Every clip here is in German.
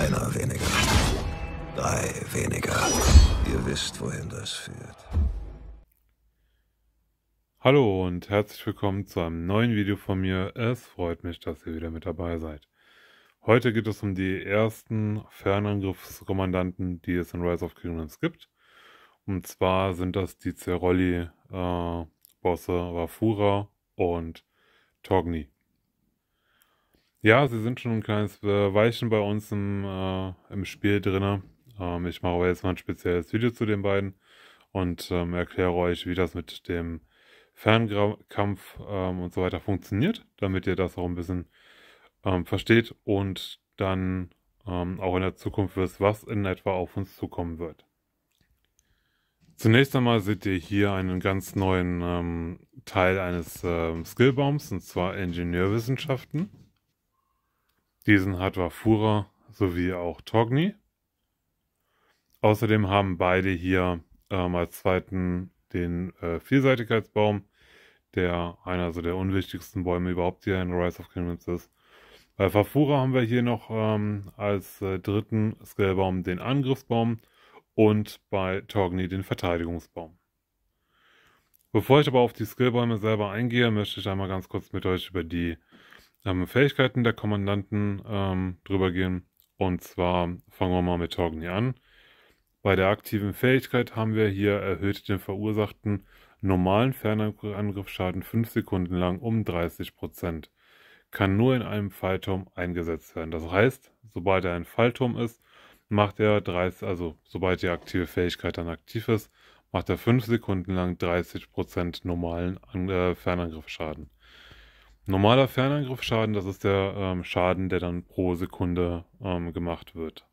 Einer weniger. Drei weniger. Ihr wisst, wohin das führt. Hallo und herzlich willkommen zu einem neuen Video von mir. Es freut mich, dass ihr wieder mit dabei seid. Heute geht es um die ersten Fernangriffskommandanten, die es in Rise of Kingdoms gibt. Und zwar sind das die Zerolli-Bosse äh, Wafura und Togni. Ja, sie sind schon ein kleines äh, Weichen bei uns im, äh, im Spiel drin. Ähm, ich mache aber jetzt mal ein spezielles Video zu den beiden und ähm, erkläre euch, wie das mit dem Fernkampf ähm, und so weiter funktioniert, damit ihr das auch ein bisschen ähm, versteht und dann ähm, auch in der Zukunft wisst, was in etwa auf uns zukommen wird. Zunächst einmal seht ihr hier einen ganz neuen ähm, Teil eines Skillbaums, und zwar Ingenieurwissenschaften. Diesen hat Wafura sowie auch Togni. Außerdem haben beide hier ähm, als zweiten den äh, Vielseitigkeitsbaum, der einer so der unwichtigsten Bäume überhaupt hier in Rise of Kingdoms ist. Bei Fafura haben wir hier noch ähm, als äh, dritten Skillbaum den Angriffsbaum und bei Togni den Verteidigungsbaum. Bevor ich aber auf die Skillbäume selber eingehe, möchte ich einmal ganz kurz mit euch über die ähm, Fähigkeiten der Kommandanten ähm, drüber gehen. Und zwar fangen wir mal mit Torgny an. Bei der aktiven Fähigkeit haben wir hier erhöht den verursachten normalen Fernangriffsschaden 5 Sekunden lang um 30%. Kann nur in einem Fallturm eingesetzt werden. Das heißt, sobald er ein Fallturm ist, macht er 30, also sobald die aktive Fähigkeit dann aktiv ist, macht er 5 Sekunden lang 30% normalen An äh, Fernangriffsschaden. Normaler Fernangriffschaden, das ist der ähm, Schaden, der dann pro Sekunde ähm, gemacht wird.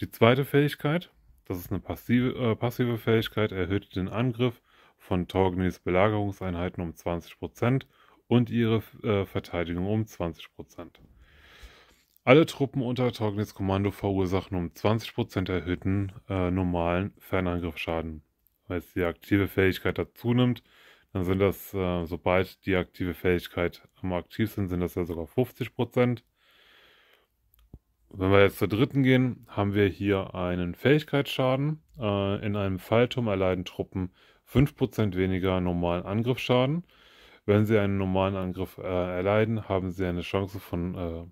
Die zweite Fähigkeit, das ist eine passive, äh, passive Fähigkeit, erhöht den Angriff von Torgnis Belagerungseinheiten um 20% und ihre äh, Verteidigung um 20%. Alle Truppen unter Torgnitz Kommando verursachen um 20% erhöhten äh, normalen Fernangriffsschaden. Als die aktive Fähigkeit dazu nimmt, dann sind das, äh, sobald die aktive Fähigkeit am aktiv sind, sind das ja sogar 50 Wenn wir jetzt zur dritten gehen, haben wir hier einen Fähigkeitsschaden. Äh, in einem Fallturm erleiden Truppen 5% weniger normalen Angriffsschaden. Wenn sie einen normalen Angriff äh, erleiden, haben sie eine Chance von äh,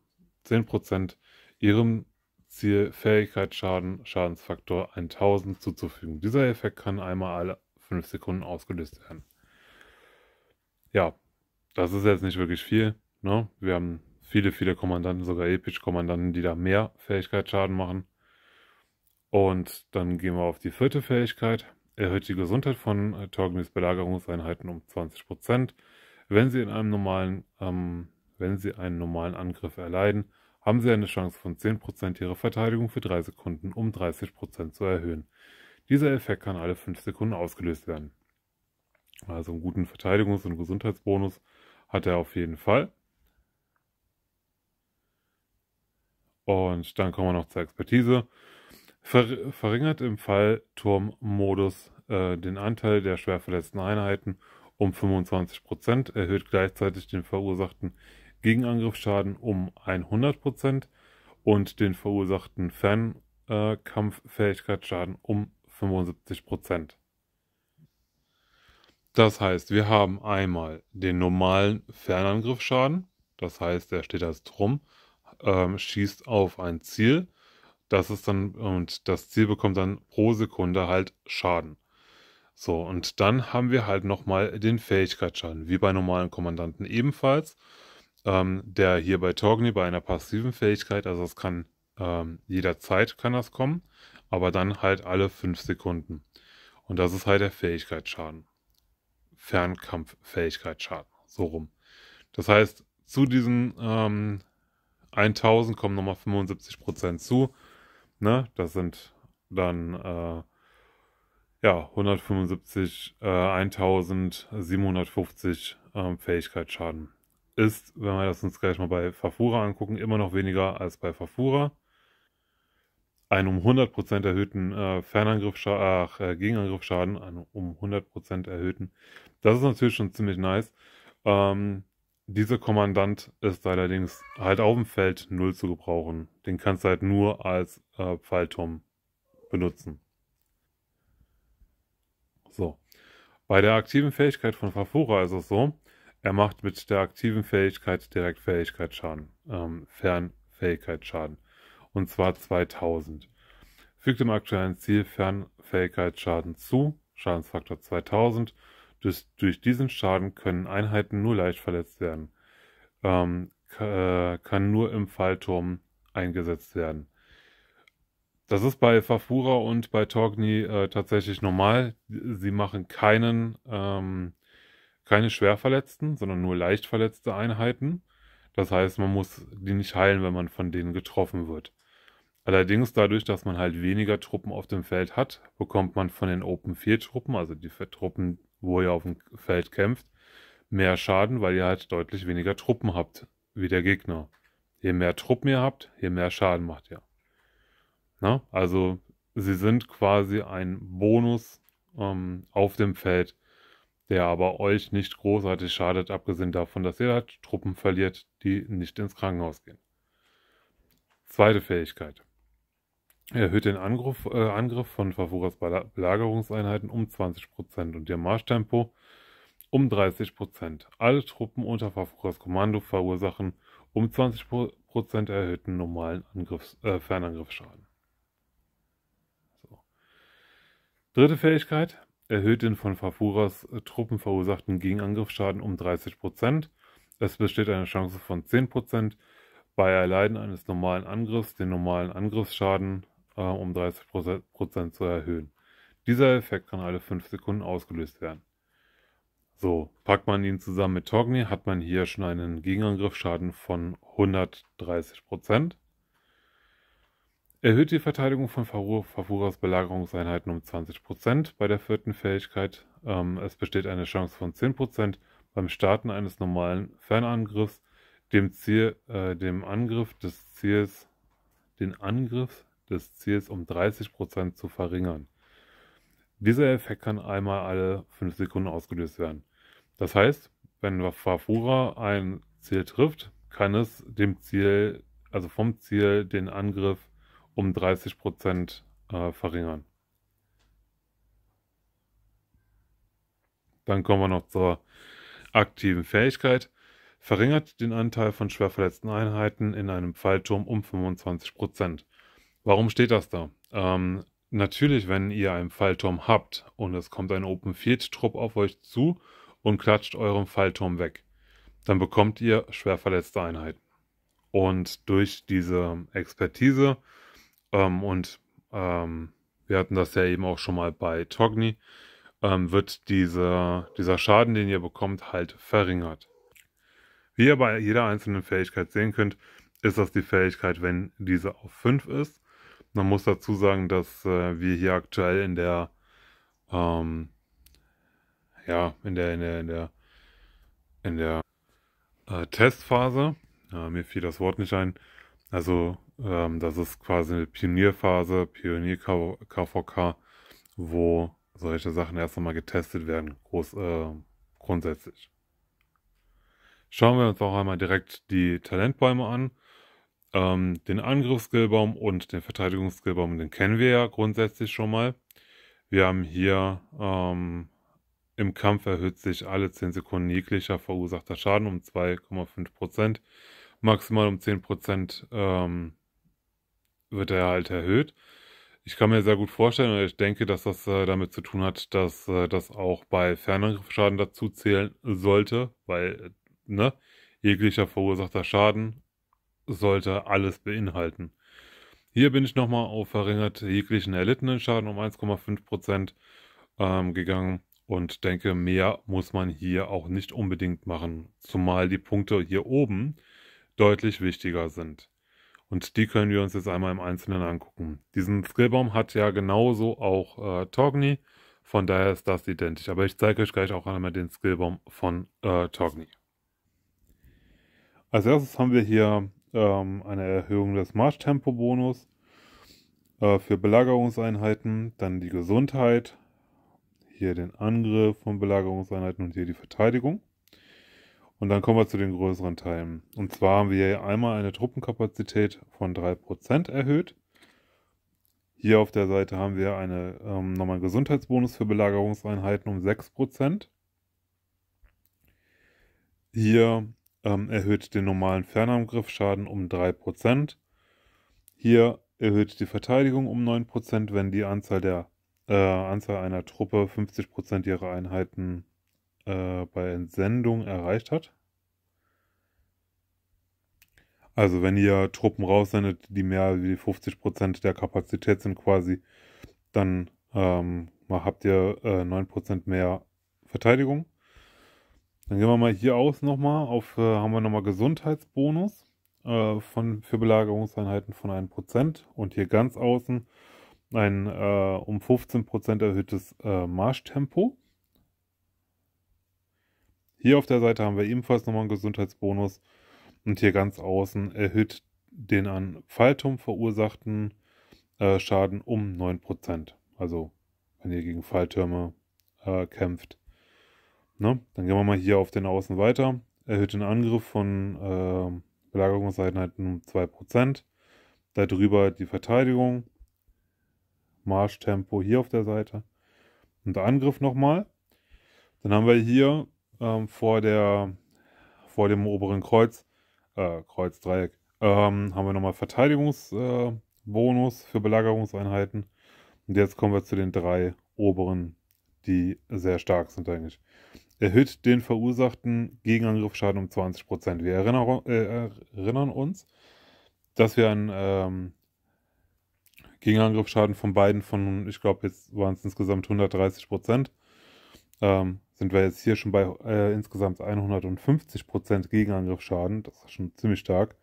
10% ihrem Ziel Fähigkeitsschaden, Schadensfaktor 1000 zuzufügen. Dieser Effekt kann einmal alle 5 Sekunden ausgelöst werden ja, das ist jetzt nicht wirklich viel. Ne? Wir haben viele, viele Kommandanten, sogar Epic-Kommandanten, die da mehr Fähigkeitsschaden machen. Und dann gehen wir auf die vierte Fähigkeit. Erhöht die Gesundheit von äh, Belagerungseinheiten um 20%. Wenn sie in einem normalen, ähm, wenn sie einen normalen Angriff erleiden, haben sie eine Chance von 10% ihre Verteidigung für 3 Sekunden um 30% zu erhöhen. Dieser Effekt kann alle 5 Sekunden ausgelöst werden. Also einen guten Verteidigungs- und Gesundheitsbonus hat er auf jeden Fall. Und dann kommen wir noch zur Expertise. Ver verringert im Fall Turmmodus äh, den Anteil der schwer verletzten Einheiten um 25%, erhöht gleichzeitig den verursachten Gegenangriffsschaden um 100% und den verursachten Fernkampffähigkeitsschaden äh, um 75%. Das heißt, wir haben einmal den normalen Fernangriffschaden, das heißt, er steht als Drum, ähm, schießt auf ein Ziel, das ist dann, und das Ziel bekommt dann pro Sekunde halt Schaden. So, und dann haben wir halt nochmal den Fähigkeitsschaden, wie bei normalen Kommandanten ebenfalls. Ähm, der hier bei Torgny bei einer passiven Fähigkeit, also es kann ähm, jederzeit kann das kommen, aber dann halt alle 5 Sekunden. Und das ist halt der Fähigkeitsschaden. Fernkampffähigkeitsschaden. So rum. Das heißt, zu diesen ähm, 1000 kommen nochmal 75% zu. Ne? Das sind dann äh, ja, 175, äh, 1750 ähm, Fähigkeitsschaden. Ist, wenn wir das uns gleich mal bei Fafura angucken, immer noch weniger als bei Fafura einen um 100% erhöhten äh, Fernangriffsschaden, äh, Gegenangriffschaden, einen um 100% erhöhten. Das ist natürlich schon ziemlich nice. Ähm, dieser Kommandant ist allerdings halt auf dem Feld null zu gebrauchen. Den kannst du halt nur als äh, Pfeilturm benutzen. So. Bei der aktiven Fähigkeit von Fafura ist es so, er macht mit der aktiven Fähigkeit direkt Fähigkeitsschaden, ähm, Fernfähigkeitsschaden und zwar 2000. Fügt dem aktuellen Ziel Fernfähigkeitsschaden zu, Schadensfaktor 2000. Durch, durch diesen Schaden können Einheiten nur leicht verletzt werden. Ähm, äh, kann nur im Fallturm eingesetzt werden. Das ist bei Fafura und bei Torgni äh, tatsächlich normal. Sie machen keinen, ähm, keine Schwerverletzten, sondern nur leicht verletzte Einheiten. Das heißt, man muss die nicht heilen, wenn man von denen getroffen wird. Allerdings dadurch, dass man halt weniger Truppen auf dem Feld hat, bekommt man von den Open Field Truppen, also die Truppen, wo ihr auf dem Feld kämpft, mehr Schaden, weil ihr halt deutlich weniger Truppen habt wie der Gegner. Je mehr Truppen ihr habt, je mehr Schaden macht ihr. Na, ne? also sie sind quasi ein Bonus ähm, auf dem Feld, der aber euch nicht großartig schadet, abgesehen davon, dass ihr halt Truppen verliert, die nicht ins Krankenhaus gehen. Zweite Fähigkeit erhöht den Angriff, äh, Angriff von Favuras Belagerungseinheiten um 20% und ihr Marschtempo um 30%. Alle Truppen unter Favuras Kommando verursachen um 20% erhöhten normalen Angriffs, äh, Fernangriffsschaden. So. Dritte Fähigkeit, erhöht den von Fafuras äh, Truppen verursachten Gegenangriffsschaden um 30%. Es besteht eine Chance von 10%, bei Erleiden eines normalen Angriffs den normalen Angriffsschaden äh, um 30% zu erhöhen. Dieser Effekt kann alle 5 Sekunden ausgelöst werden. So, packt man ihn zusammen mit Togni, hat man hier schon einen Gegenangriffschaden von 130%. Erhöht die Verteidigung von Fafuras Belagerungseinheiten um 20% bei der vierten Fähigkeit. Ähm, es besteht eine Chance von 10% beim Starten eines normalen Fernangriffs, dem Ziel, äh, dem Angriff des Ziels, den Angriff des Ziels um 30 zu verringern. Dieser Effekt kann einmal alle 5 Sekunden ausgelöst werden. Das heißt, wenn Fafura ein Ziel trifft, kann es dem Ziel, also vom Ziel, den Angriff um 30 äh, verringern. Dann kommen wir noch zur aktiven Fähigkeit. Verringert den Anteil von schwerverletzten Einheiten in einem Fallturm um 25 Warum steht das da? Ähm, natürlich, wenn ihr einen Fallturm habt und es kommt ein Open Field Trupp auf euch zu und klatscht euren Fallturm weg, dann bekommt ihr schwer verletzte Einheiten. Und durch diese Expertise ähm, und ähm, wir hatten das ja eben auch schon mal bei Togni, ähm, wird diese, dieser Schaden, den ihr bekommt, halt verringert. Wie ihr bei jeder einzelnen Fähigkeit sehen könnt, ist das die Fähigkeit, wenn diese auf 5 ist, man muss dazu sagen, dass äh, wir hier aktuell in der, ähm, ja, in der, in der, in der, in der äh, Testphase, äh, mir fiel das Wort nicht ein, also ähm, das ist quasi eine Pionierphase, Pionier KVK, wo solche Sachen erst einmal getestet werden, groß, äh, grundsätzlich. Schauen wir uns auch einmal direkt die Talentbäume an. Ähm, den Angriffsskillbaum und den Verteidigungsskillbaum, den kennen wir ja grundsätzlich schon mal. Wir haben hier ähm, im Kampf erhöht sich alle 10 Sekunden jeglicher verursachter Schaden um 2,5%. Maximal um 10% ähm, wird er halt erhöht. Ich kann mir sehr gut vorstellen und ich denke, dass das äh, damit zu tun hat, dass äh, das auch bei Fernangriffsschaden dazu zählen sollte, weil äh, ne, jeglicher verursachter Schaden sollte alles beinhalten. Hier bin ich nochmal auf verringert jeglichen erlittenen Schaden um 1,5% ähm, gegangen und denke, mehr muss man hier auch nicht unbedingt machen, zumal die Punkte hier oben deutlich wichtiger sind. Und die können wir uns jetzt einmal im Einzelnen angucken. Diesen Skillbaum hat ja genauso auch äh, Togni, von daher ist das identisch. Aber ich zeige euch gleich auch einmal den Skillbaum von äh, Togni. Als erstes haben wir hier ähm, eine Erhöhung des Marschtempobonus äh, für Belagerungseinheiten, dann die Gesundheit, hier den Angriff von Belagerungseinheiten und hier die Verteidigung. Und dann kommen wir zu den größeren Teilen. Und zwar haben wir hier einmal eine Truppenkapazität von 3% erhöht. Hier auf der Seite haben wir eine, ähm, nochmal einen Gesundheitsbonus für Belagerungseinheiten um 6%. Hier ähm, erhöht den normalen Fernangriffschaden um 3%. Hier erhöht die Verteidigung um 9%, wenn die Anzahl der äh, Anzahl einer Truppe 50% ihrer Einheiten äh, bei Entsendung erreicht hat. Also wenn ihr Truppen raussendet, die mehr wie 50% der Kapazität sind quasi, dann ähm, habt ihr äh, 9% mehr Verteidigung. Dann gehen wir mal hier aus nochmal, auf äh, haben wir nochmal Gesundheitsbonus äh, von, für Belagerungseinheiten von 1% und hier ganz außen ein äh, um 15% erhöhtes äh, Marschtempo. Hier auf der Seite haben wir ebenfalls nochmal einen Gesundheitsbonus und hier ganz außen erhöht den an Fallturm verursachten äh, Schaden um 9%. Also wenn ihr gegen Falltürme äh, kämpft, Ne? Dann gehen wir mal hier auf den Außen weiter. Erhöht den Angriff von äh, Belagerungseinheiten halt um 2%. Darüber die Verteidigung. Marschtempo hier auf der Seite. Und der Angriff nochmal. Dann haben wir hier ähm, vor, der, vor dem oberen Kreuz, äh, Kreuzdreieck, ähm, haben wir nochmal Verteidigungsbonus äh, für Belagerungseinheiten. Und jetzt kommen wir zu den drei oberen, die sehr stark sind eigentlich erhöht den verursachten Gegenangriffsschaden um 20%. Wir erinnern, äh, erinnern uns, dass wir einen ähm, Gegenangriffsschaden von beiden von, ich glaube, jetzt waren es insgesamt 130%. Ähm, sind wir jetzt hier schon bei äh, insgesamt 150% Gegenangriffsschaden, das ist schon ziemlich stark.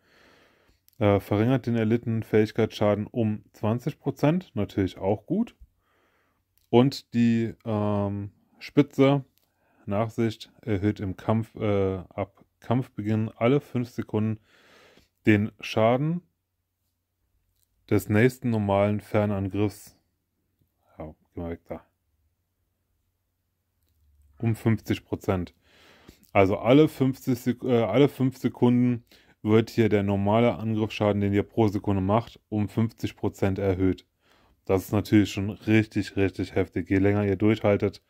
Äh, verringert den erlittenen Fähigkeitsschaden um 20%, natürlich auch gut. Und die ähm, Spitze Nachsicht erhöht im Kampf äh, ab Kampfbeginn alle 5 Sekunden den Schaden des nächsten normalen Fernangriffs. Ja, geh mal weg da. Um 50 Prozent. Also alle 50 Sek äh, alle 5 Sekunden wird hier der normale Angriffsschaden, den ihr pro Sekunde macht, um 50% erhöht. Das ist natürlich schon richtig, richtig heftig. Je länger ihr durchhaltet,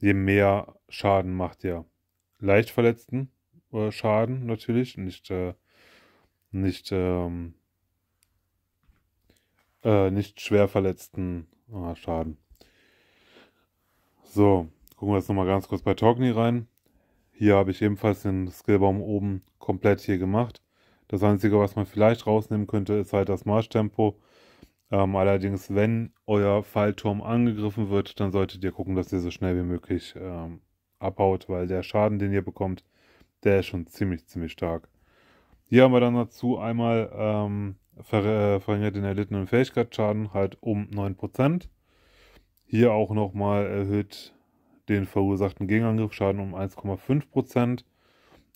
je mehr Schaden macht ihr. Leicht verletzten äh, Schaden natürlich, nicht, äh, nicht, ähm, äh, nicht schwer verletzten äh, Schaden. So, gucken wir jetzt nochmal ganz kurz bei Togni rein. Hier habe ich ebenfalls den Skillbaum oben komplett hier gemacht. Das Einzige, was man vielleicht rausnehmen könnte, ist halt das Marschtempo. Ähm, allerdings, wenn euer Fallturm angegriffen wird, dann solltet ihr gucken, dass ihr so schnell wie möglich ähm, abhaut, weil der Schaden, den ihr bekommt, der ist schon ziemlich, ziemlich stark. Hier haben wir dann dazu einmal ähm, ver äh, verringert den erlittenen Fähigkeitsschaden halt um 9%. Hier auch nochmal erhöht den verursachten Gegenangriffsschaden um 1,5%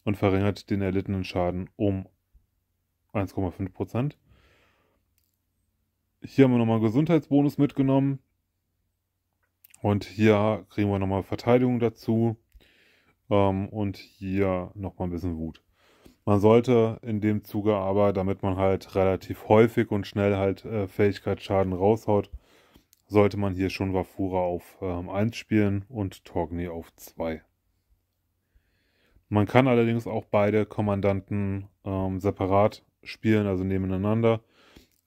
und verringert den erlittenen Schaden um 1,5%. Hier haben wir nochmal Gesundheitsbonus mitgenommen. Und hier kriegen wir nochmal Verteidigung dazu. Ähm, und hier nochmal ein bisschen Wut. Man sollte in dem Zuge aber, damit man halt relativ häufig und schnell halt äh, Fähigkeitsschaden raushaut, sollte man hier schon Wafura auf ähm, 1 spielen und Torgni auf 2. Man kann allerdings auch beide Kommandanten ähm, separat spielen, also nebeneinander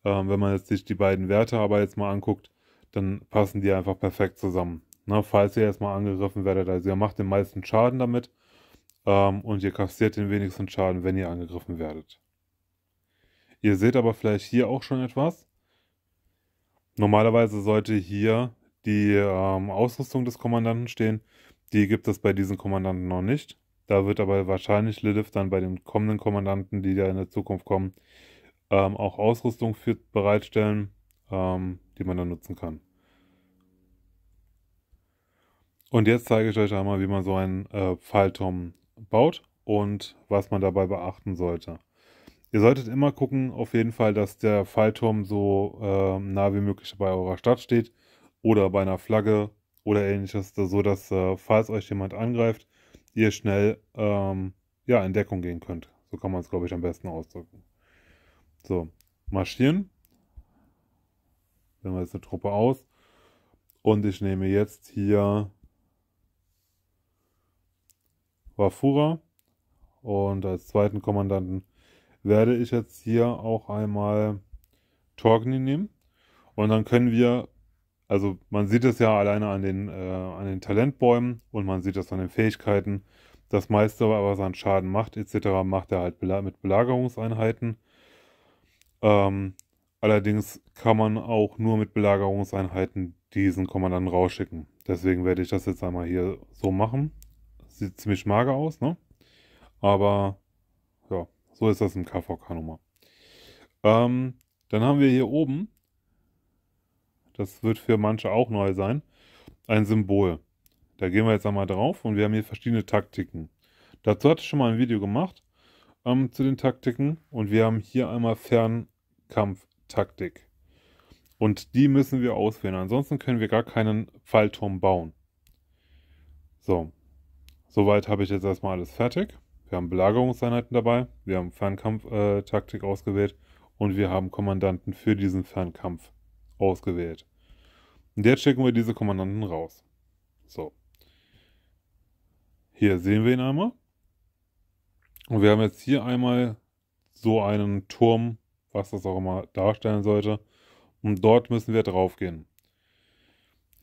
ähm, wenn man jetzt sich die beiden Werte aber jetzt mal anguckt, dann passen die einfach perfekt zusammen. Ne? Falls ihr erstmal angegriffen werdet, also ihr macht den meisten Schaden damit ähm, und ihr kassiert den wenigsten Schaden, wenn ihr angegriffen werdet. Ihr seht aber vielleicht hier auch schon etwas. Normalerweise sollte hier die ähm, Ausrüstung des Kommandanten stehen. Die gibt es bei diesen Kommandanten noch nicht. Da wird aber wahrscheinlich Lilith dann bei den kommenden Kommandanten, die da in der Zukunft kommen, ähm, auch Ausrüstung für bereitstellen, ähm, die man dann nutzen kann. Und jetzt zeige ich euch einmal, wie man so einen äh, Pfeilturm baut und was man dabei beachten sollte. Ihr solltet immer gucken, auf jeden Fall, dass der Pfeilturm so äh, nah wie möglich bei eurer Stadt steht oder bei einer Flagge oder ähnliches, so dass äh, falls euch jemand angreift, ihr schnell ähm, ja, in Deckung gehen könnt. So kann man es, glaube ich, am besten ausdrücken. So, marschieren. Wenn wir jetzt eine Truppe aus. Und ich nehme jetzt hier Wafura. Und als zweiten Kommandanten werde ich jetzt hier auch einmal Torgni nehmen. Und dann können wir, also man sieht es ja alleine an den, äh, an den Talentbäumen und man sieht das an den Fähigkeiten. Das meiste, was an Schaden macht, etc., macht er halt mit Belagerungseinheiten. Ähm, allerdings kann man auch nur mit Belagerungseinheiten diesen Kommandanten rausschicken. Deswegen werde ich das jetzt einmal hier so machen. Sieht ziemlich mager aus, ne? Aber ja, so ist das im KVK-Nummer. Ähm, dann haben wir hier oben, das wird für manche auch neu sein, ein Symbol. Da gehen wir jetzt einmal drauf und wir haben hier verschiedene Taktiken. Dazu hatte ich schon mal ein Video gemacht ähm, zu den Taktiken. Und wir haben hier einmal Fernkampftaktik. Und die müssen wir auswählen. Ansonsten können wir gar keinen Fallturm bauen. So. Soweit habe ich jetzt erstmal alles fertig. Wir haben Belagerungseinheiten dabei. Wir haben Fernkampftaktik äh, ausgewählt. Und wir haben Kommandanten für diesen Fernkampf ausgewählt. Und jetzt schicken wir diese Kommandanten raus. So. Hier sehen wir ihn einmal. Und wir haben jetzt hier einmal so einen Turm, was das auch immer darstellen sollte. Und dort müssen wir drauf gehen.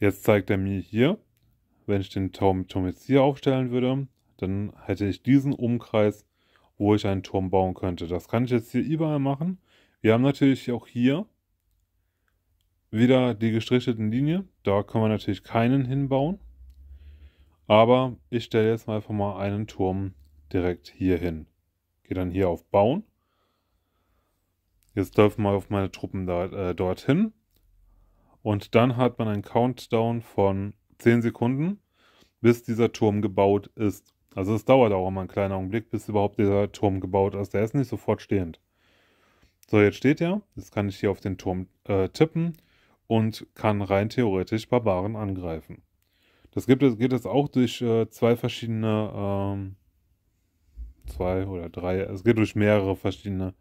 Jetzt zeigt er mir hier, wenn ich den Turm, Turm jetzt hier aufstellen würde, dann hätte ich diesen Umkreis, wo ich einen Turm bauen könnte. Das kann ich jetzt hier überall machen. Wir haben natürlich auch hier wieder die gestrichelten Linien. Da können wir natürlich keinen hinbauen. Aber ich stelle jetzt mal einfach mal einen Turm direkt hier hin. Gehe dann hier auf Bauen. Jetzt dürfen wir auf meine Truppen da, äh, dorthin. Und dann hat man einen Countdown von 10 Sekunden, bis dieser Turm gebaut ist. Also es dauert auch immer einen kleinen Augenblick, bis überhaupt dieser Turm gebaut ist. Der ist nicht sofort stehend. So, jetzt steht er. Jetzt kann ich hier auf den Turm äh, tippen und kann rein theoretisch Barbaren angreifen. Das gibt geht jetzt auch durch äh, zwei verschiedene ähm, zwei oder drei. Es geht durch mehrere verschiedene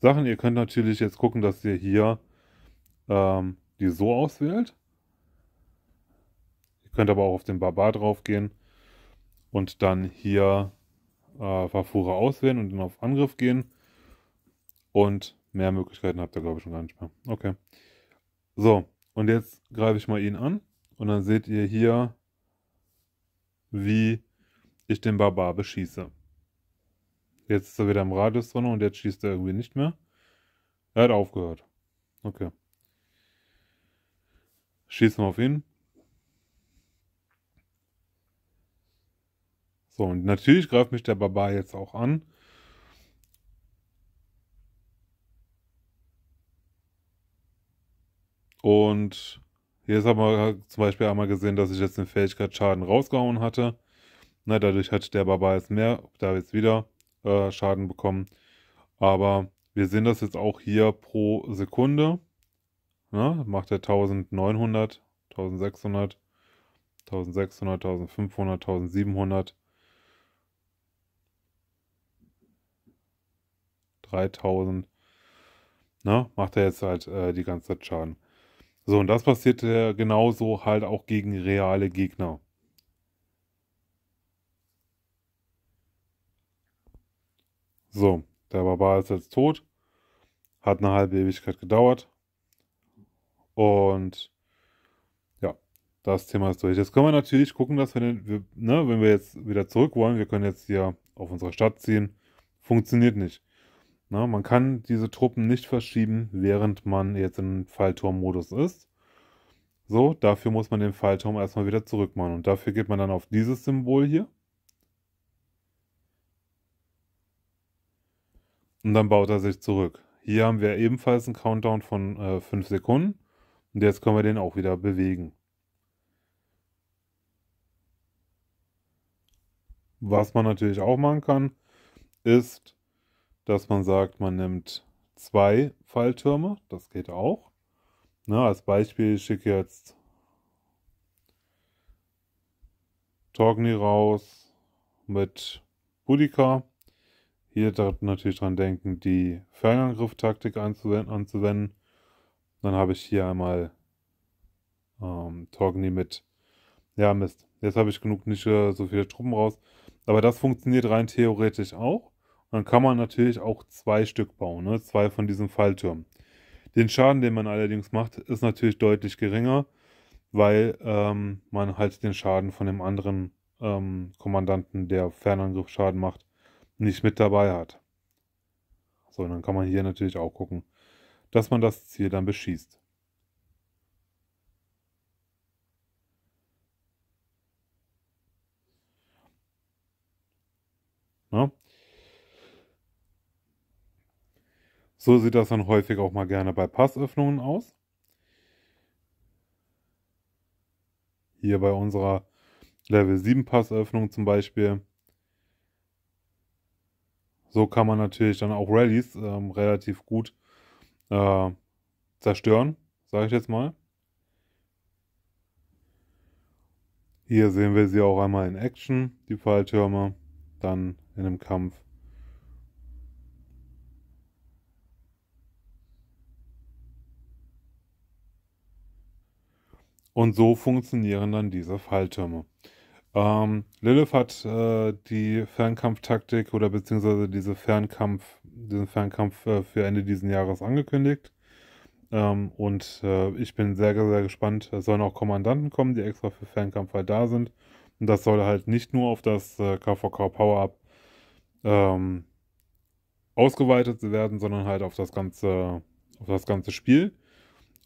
Sachen. Ihr könnt natürlich jetzt gucken, dass ihr hier ähm, die so auswählt. Ihr könnt aber auch auf den Barbar drauf gehen und dann hier äh, Verfuhrer auswählen und dann auf Angriff gehen. Und mehr Möglichkeiten habt ihr, glaube ich, schon gar nicht mehr. Okay. So, und jetzt greife ich mal ihn an und dann seht ihr hier, wie ich den Barbar beschieße. Jetzt ist er wieder im Radius drin und jetzt schießt er irgendwie nicht mehr. Er hat aufgehört. Okay. Schießen wir auf ihn. So, und natürlich greift mich der Barbar jetzt auch an. Und jetzt haben wir zum Beispiel einmal gesehen, dass ich jetzt den Fähigkeitsschaden rausgehauen hatte. Na, dadurch hat der Barbar jetzt mehr, da jetzt wieder äh, Schaden bekommen. Aber wir sehen das jetzt auch hier pro Sekunde. Ne? Macht er 1900, 1600, 1600, 1500, 1700, 3000. Ne? Macht er jetzt halt äh, die ganze Zeit Schaden. So, und das passiert genauso halt auch gegen reale Gegner. So, der Barbar ist jetzt tot. Hat eine halbe Ewigkeit gedauert. Und ja, das Thema ist durch. Jetzt können wir natürlich gucken, dass wir, wir, ne, wenn wir jetzt wieder zurück wollen, wir können jetzt hier auf unsere Stadt ziehen. Funktioniert nicht. Na, ne, man kann diese Truppen nicht verschieben, während man jetzt im Fallturm-Modus ist. So, dafür muss man den Fallturm erstmal wieder zurück machen. Und dafür geht man dann auf dieses Symbol hier. Und dann baut er sich zurück. Hier haben wir ebenfalls einen Countdown von äh, 5 Sekunden. Und jetzt können wir den auch wieder bewegen. Was man natürlich auch machen kann, ist, dass man sagt, man nimmt zwei Falltürme. Das geht auch. Na, ne, als Beispiel schicke ich jetzt Torgny raus mit Budika. Hier natürlich dran denken, die Fernangriff-Taktik anzuwenden. Dann habe ich hier einmal ähm, Torgny mit. Ja, Mist. Jetzt habe ich genug nicht so viele Truppen raus. Aber das funktioniert rein theoretisch auch. Und dann kann man natürlich auch zwei Stück bauen, ne? zwei von diesen Falltürmen. Den Schaden, den man allerdings macht, ist natürlich deutlich geringer, weil ähm, man halt den Schaden von dem anderen ähm, Kommandanten, der Fernangriff Schaden macht, nicht mit dabei hat. So, und dann kann man hier natürlich auch gucken, dass man das Ziel dann beschießt. Na? Ne? So sieht das dann häufig auch mal gerne bei Passöffnungen aus. Hier bei unserer Level 7 Passöffnung zum Beispiel so kann man natürlich dann auch Rallyes ähm, relativ gut äh, zerstören, sage ich jetzt mal. Hier sehen wir sie auch einmal in Action, die Falltürme, dann in einem Kampf. Und so funktionieren dann diese Falltürme. Ähm, Lilith hat äh, die Fernkampftaktik oder beziehungsweise diese Fernkampf, diesen Fernkampf äh, für Ende dieses Jahres angekündigt. Ähm, und äh, ich bin sehr, sehr gespannt. Es sollen auch Kommandanten kommen, die extra für Fernkampf halt da sind. Und das soll halt nicht nur auf das KVK äh, Power-Up ähm, ausgeweitet werden, sondern halt auf das ganze, auf das ganze Spiel.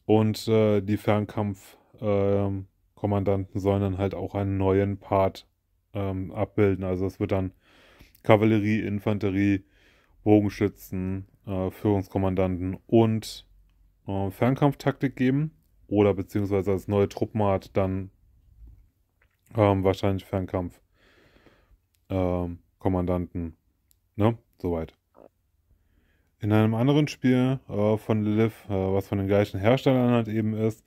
Und äh, die Fernkampf ähm, Kommandanten sollen dann halt auch einen neuen Part ähm, abbilden. Also es wird dann Kavallerie, Infanterie, Bogenschützen, äh, Führungskommandanten und äh, Fernkampftaktik geben. Oder beziehungsweise als neue Truppenart dann ähm, wahrscheinlich Fernkampfkommandanten. Ähm, Ne? Soweit. In einem anderen Spiel äh, von Lilith, äh, was von den gleichen Herstellern halt eben ist,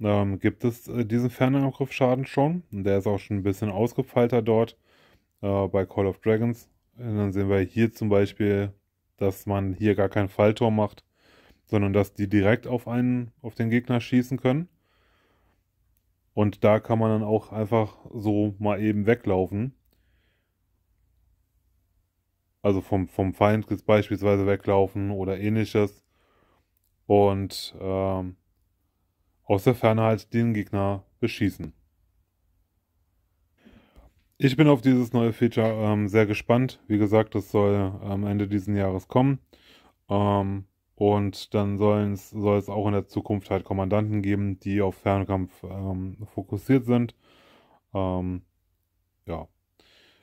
ähm, gibt es äh, diesen Fernangriffschaden schon. der ist auch schon ein bisschen ausgefeilter dort äh, bei Call of Dragons. Und dann sehen wir hier zum Beispiel, dass man hier gar kein Falltor macht, sondern dass die direkt auf einen, auf den Gegner schießen können. Und da kann man dann auch einfach so mal eben weglaufen. Also vom, vom Feind beispielsweise weglaufen oder ähnliches. Und ähm, aus der Ferne halt den Gegner beschießen. Ich bin auf dieses neue Feature ähm, sehr gespannt. Wie gesagt, das soll am ähm, Ende dieses Jahres kommen. Ähm, und dann soll es auch in der Zukunft halt Kommandanten geben, die auf Fernkampf ähm, fokussiert sind. Ähm, ja.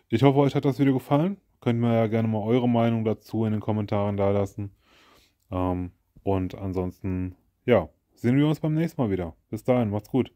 Ich hoffe, euch hat das Video gefallen. Könnt mir ja gerne mal eure Meinung dazu in den Kommentaren da dalassen. und ansonsten, ja sehen wir uns beim nächsten Mal wieder. Bis dahin, macht's gut.